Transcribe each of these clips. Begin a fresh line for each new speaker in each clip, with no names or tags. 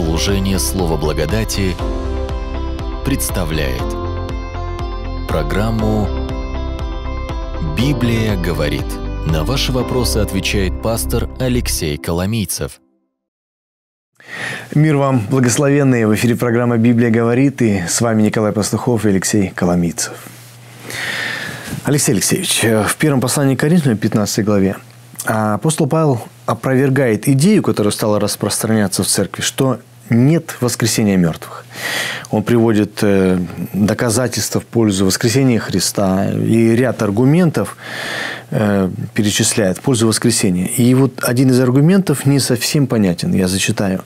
Служение Слова Благодати представляет программу «Библия говорит». На ваши вопросы отвечает пастор Алексей Коломийцев.
Мир вам, благословенный! В эфире программа «Библия говорит» и с вами Николай Пастухов и Алексей Коломийцев. Алексей Алексеевич, э, в первом послании к Коринфянам, 15 главе, апостол Павел опровергает идею, которая стала распространяться в церкви, что нет воскресения мертвых. Он приводит э, доказательства в пользу воскресения Христа и ряд аргументов э, перечисляет в пользу воскресения. И вот один из аргументов не совсем понятен, я зачитаю.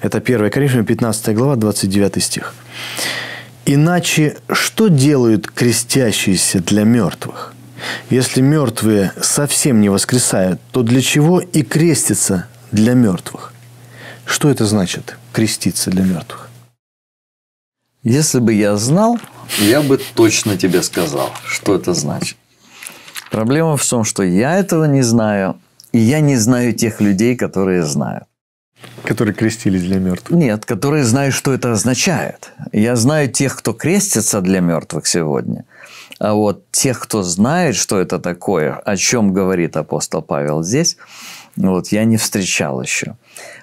Это 1 Коринфянам, 15 глава, 29 стих. «Иначе что делают крестящиеся для мертвых? Если мертвые совсем не воскресают, то для чего и крестятся для мертвых? Что это значит, креститься для мертвых? Если бы я знал,
я бы точно тебе сказал, что это значит.
Проблема в том, что
я этого не знаю, и я не знаю тех людей, которые знают. Которые крестились для мертвых? Нет, которые знают, что это означает. Я знаю тех, кто крестится для мертвых сегодня – а вот тех, кто знает, что это такое, о чем говорит апостол Павел здесь, вот, я не встречал еще.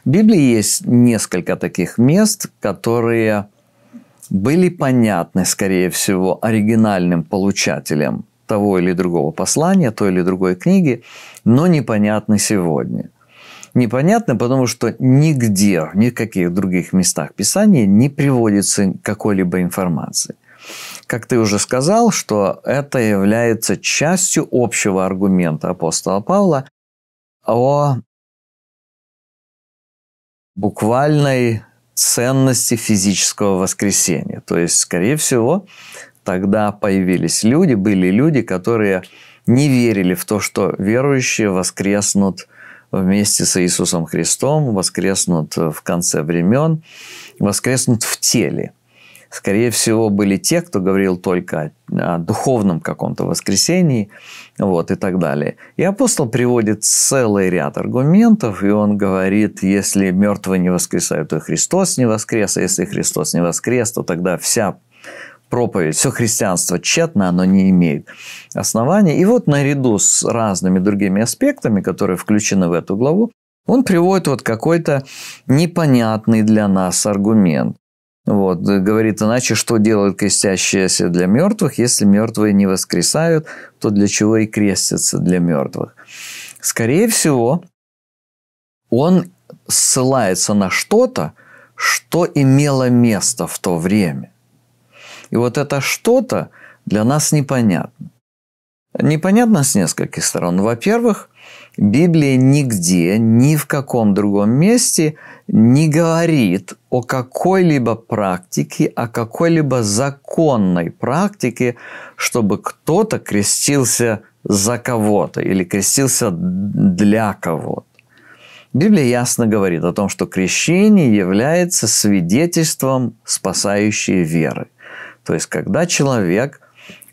В Библии есть несколько таких мест, которые были понятны, скорее всего, оригинальным получателям того или другого послания, той или другой книги, но непонятны сегодня. Непонятно, потому что нигде, ни в каких других местах Писания не приводится какой-либо информации как ты уже сказал, что это является частью общего аргумента апостола Павла о буквальной ценности физического воскресения. То есть, скорее всего, тогда появились люди, были люди, которые не верили в то, что верующие воскреснут вместе с Иисусом Христом, воскреснут в конце времен, воскреснут в теле скорее всего, были те, кто говорил только о, духовном каком-то воскресении вот, и так далее. И апостол приводит целый ряд аргументов, и он говорит, если мертвые не воскресают, то Христос не воскрес, а если Христос не воскрес, то тогда вся проповедь, все христианство тщетно, оно не имеет основания. И вот наряду с разными другими аспектами, которые включены в эту главу, он приводит вот какой-то непонятный для нас аргумент. Вот, говорит, иначе что делают крестящиеся для мертвых? Если мертвые не воскресают, то для чего и крестятся для мертвых? Скорее всего, он ссылается на что-то, что имело место в то время. И вот это что-то для нас непонятно. Непонятно с нескольких сторон. Во-первых, Библия нигде, ни в каком другом месте не говорит о какой-либо практике, о какой-либо законной практике, чтобы кто-то крестился за кого-то или крестился для кого-то. Библия ясно говорит о том, что крещение является свидетельством спасающей веры. То есть, когда человек,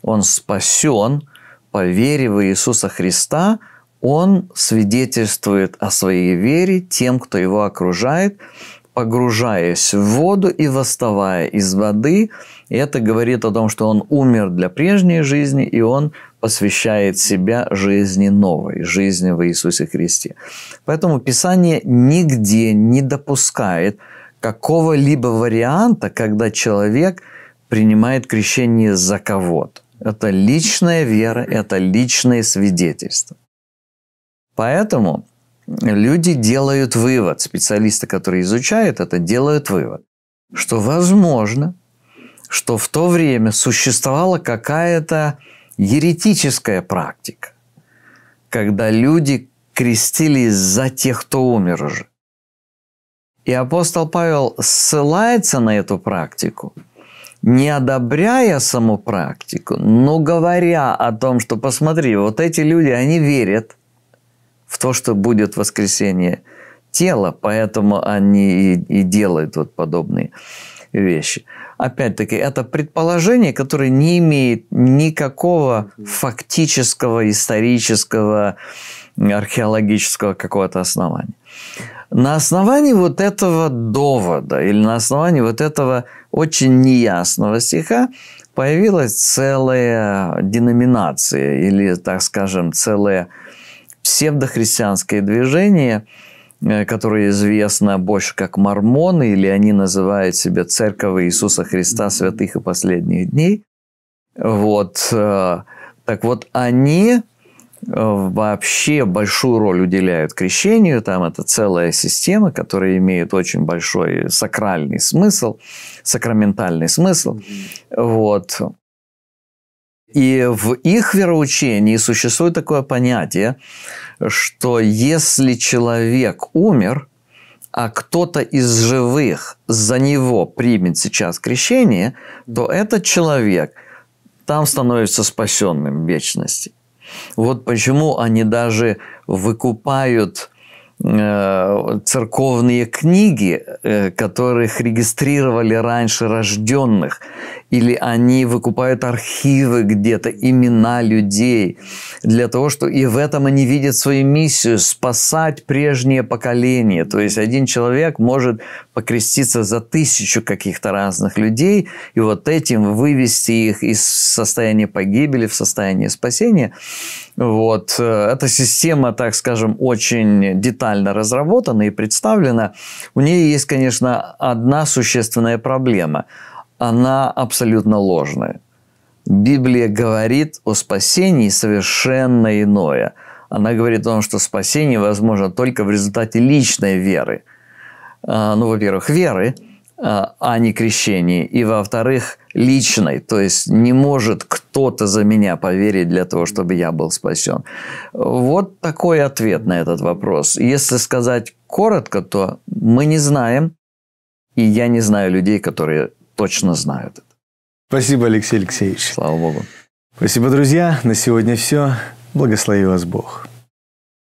он спасен по вере в Иисуса Христа – он свидетельствует о своей вере тем, кто его окружает, погружаясь в воду и восставая из воды. И это говорит о том, что он умер для прежней жизни, и он посвящает себя жизни новой, жизни в Иисусе Христе. Поэтому Писание нигде не допускает какого-либо варианта, когда человек принимает крещение за кого-то. Это личная вера, это личное свидетельство. Поэтому люди делают вывод, специалисты, которые изучают это, делают вывод, что возможно, что в то время существовала какая-то еретическая практика, когда люди крестились за тех, кто умер уже. И апостол Павел ссылается на эту практику, не одобряя саму практику, но говоря о том, что посмотри, вот эти люди, они верят – в то, что будет воскресение тела, поэтому они и, и делают вот подобные вещи. Опять-таки, это предположение, которое не имеет никакого фактического, исторического, археологического какого-то основания. На основании вот этого довода или на основании вот этого очень неясного стиха появилась целая деноминация или, так скажем, целая э, псевдохристианское движение, э, которое известно больше как мормоны, или они называют себя Церковь Иисуса Христа Святых и Последних Дней. Вот. Э, так вот, они э, вообще большую роль уделяют крещению. Там это целая система, которая имеет очень большой сакральный смысл, сакраментальный смысл. Mm-hmm. Вот. И в их вероучении существует такое понятие, что если человек умер, а кто-то из живых за него примет сейчас крещение, то этот человек там становится спасенным в вечности. Вот почему они даже выкупают Э, церковные книги, э, которых регистрировали раньше рожденных, или они выкупают архивы где-то, имена людей, для того, что и в этом они видят свою миссию – спасать прежнее поколение. То есть один человек может покреститься за тысячу каких-то разных людей, и вот этим вывести их из состояния погибели в состояние спасения. Вот. Э, эта система, так скажем, очень детальная детально разработана и представлена, у нее есть, конечно, одна существенная проблема. Она абсолютно ложная. Библия говорит о спасении совершенно иное. Она говорит о том, что спасение возможно только в результате личной веры. А, ну, во-первых, веры – а, а не крещении, и, во-вторых, личной, то есть не может кто-то за меня поверить для того, чтобы я был спасен. Вот такой ответ на этот вопрос. Если сказать коротко, то мы не знаем, и я не знаю людей, которые точно знают это. Спасибо, Алексей
Алексеевич. Слава Богу. Спасибо, друзья. На сегодня все. Благослови вас Бог.